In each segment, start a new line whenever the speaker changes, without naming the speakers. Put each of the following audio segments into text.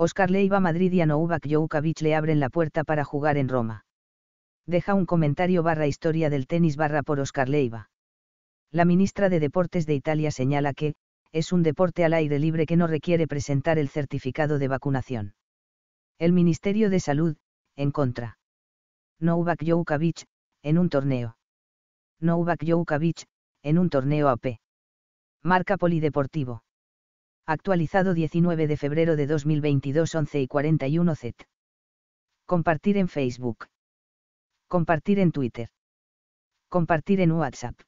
Oscar Leiva Madrid y a Novak Djokovic le abren la puerta para jugar en Roma. Deja un comentario barra historia del tenis barra por Oscar Leiva. La ministra de Deportes de Italia señala que, es un deporte al aire libre que no requiere presentar el certificado de vacunación. El Ministerio de Salud, en contra. Novak Djokovic, en un torneo. Novak Djokovic, en un torneo AP. Marca Polideportivo actualizado 19 de febrero de 2022 11 y 41 Z. Compartir en Facebook. Compartir en Twitter. Compartir en WhatsApp.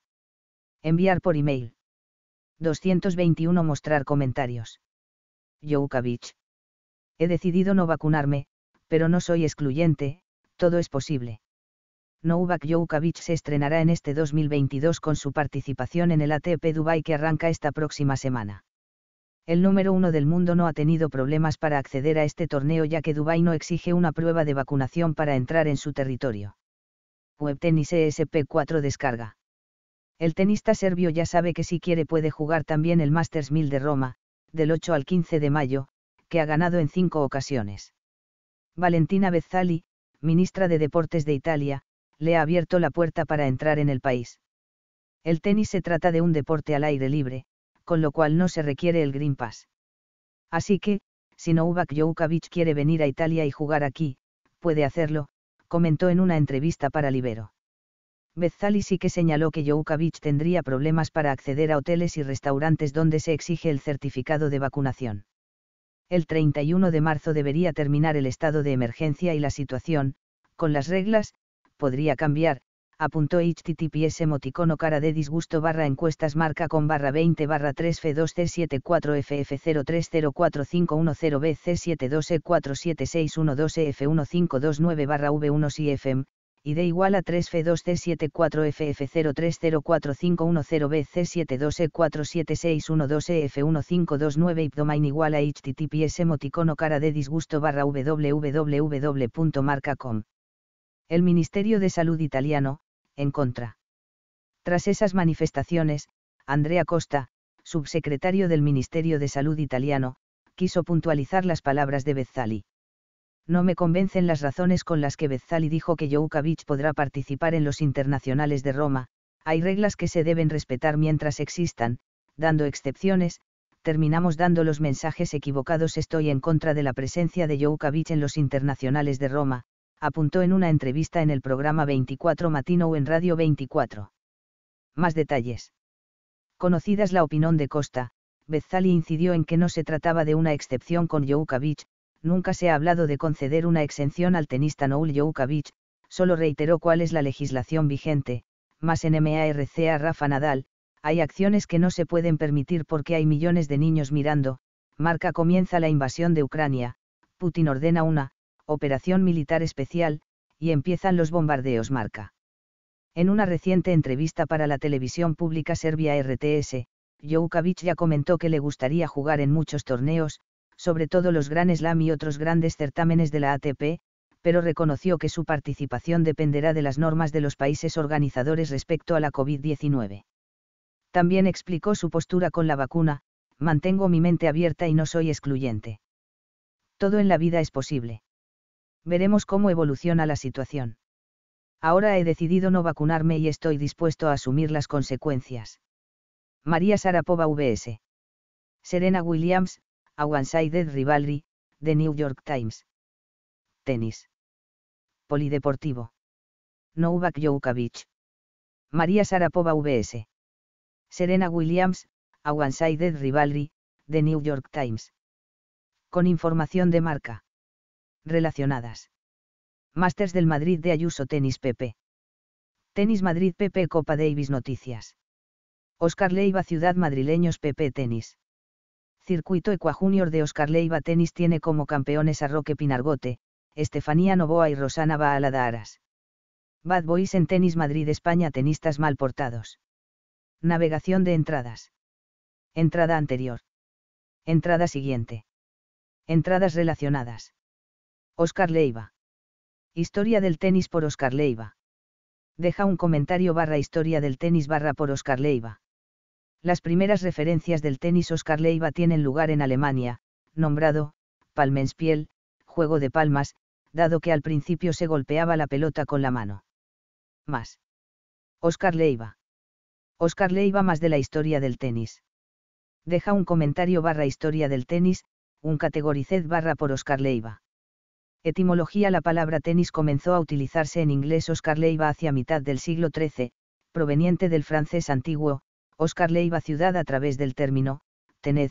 Enviar por email. 221 Mostrar comentarios. Joukavich. He decidido no vacunarme, pero no soy excluyente, todo es posible. Novak Djokovic se estrenará en este 2022 con su participación en el ATP Dubai que arranca esta próxima semana el número uno del mundo no ha tenido problemas para acceder a este torneo ya que Dubái no exige una prueba de vacunación para entrar en su territorio. Webtenis ESP4 descarga. El tenista serbio ya sabe que si quiere puede jugar también el Masters 1000 de Roma, del 8 al 15 de mayo, que ha ganado en cinco ocasiones. Valentina Bezzali, ministra de Deportes de Italia, le ha abierto la puerta para entrar en el país. El tenis se trata de un deporte al aire libre, con lo cual no se requiere el Green Pass. Así que, si Novak Djokovic quiere venir a Italia y jugar aquí, puede hacerlo, comentó en una entrevista para Libero. Bezzali sí que señaló que Djokovic tendría problemas para acceder a hoteles y restaurantes donde se exige el certificado de vacunación. El 31 de marzo debería terminar el estado de emergencia y la situación, con las reglas, podría cambiar, apuntó https emoticono cara de disgusto barra encuestas marca con barra 20 barra 3 f2 c74 ff0304510 b c72 e 47612 e f1529 barra v1 cfm y de igual a 3 f2 c74 ff0304510 b c72 e 47612 e f1529 y igual a https emoticono cara de disgusto barra www.marca.com el Ministerio de Salud italiano, en contra. Tras esas manifestaciones, Andrea Costa, subsecretario del Ministerio de Salud italiano, quiso puntualizar las palabras de Bezzali. No me convencen las razones con las que Bezzali dijo que youkavitch podrá participar en los internacionales de Roma, hay reglas que se deben respetar mientras existan, dando excepciones, terminamos dando los mensajes equivocados estoy en contra de la presencia de youkavitch en los internacionales de Roma, apuntó en una entrevista en el programa 24 Matino o en Radio 24. Más detalles. Conocidas la opinión de Costa, Bezzali incidió en que no se trataba de una excepción con Djokovic, nunca se ha hablado de conceder una exención al tenista Noul Djokovic, solo reiteró cuál es la legislación vigente, más en MARC a Rafa Nadal, hay acciones que no se pueden permitir porque hay millones de niños mirando, marca comienza la invasión de Ucrania, Putin ordena una, Operación Militar Especial, y empiezan los bombardeos marca. En una reciente entrevista para la televisión pública serbia RTS, Joukovic ya comentó que le gustaría jugar en muchos torneos, sobre todo los Grand Slam y otros grandes certámenes de la ATP, pero reconoció que su participación dependerá de las normas de los países organizadores respecto a la COVID-19. También explicó su postura con la vacuna, mantengo mi mente abierta y no soy excluyente. Todo en la vida es posible veremos cómo evoluciona la situación. Ahora he decidido no vacunarme y estoy dispuesto a asumir las consecuencias. María Sarapova VS. Serena Williams, A One-Sided Rivalry, The New York Times. Tenis. Polideportivo. Novak Djokovic. María Sarapova VS. Serena Williams, A One-Sided Rivalry, The New York Times. Con información de marca relacionadas. Masters del Madrid de Ayuso Tenis PP. Tenis Madrid PP Copa Davis Noticias. Oscar Leiva Ciudad Madrileños PP Tenis. Circuito Equa de Oscar Leiva Tenis tiene como campeones a Roque Pinargote, Estefanía Novoa y Rosana Baalada Aras. Bad Boys en Tenis Madrid España Tenistas mal portados. Navegación de entradas. Entrada anterior. Entrada siguiente. Entradas relacionadas. Oscar Leiva. Historia del tenis por Oscar Leiva. Deja un comentario barra historia del tenis barra por Oscar Leiva. Las primeras referencias del tenis Oscar Leiva tienen lugar en Alemania, nombrado, Palmenspiel, juego de palmas, dado que al principio se golpeaba la pelota con la mano. Más. Oscar Leiva. Oscar Leiva más de la historia del tenis. Deja un comentario barra historia del tenis, un categoriced barra por Oscar Leiva. Etimología La palabra tenis comenzó a utilizarse en inglés Oscar Leiva hacia mitad del siglo XIII, proveniente del francés antiguo, Oscar Leiva ciudad a través del término, tened,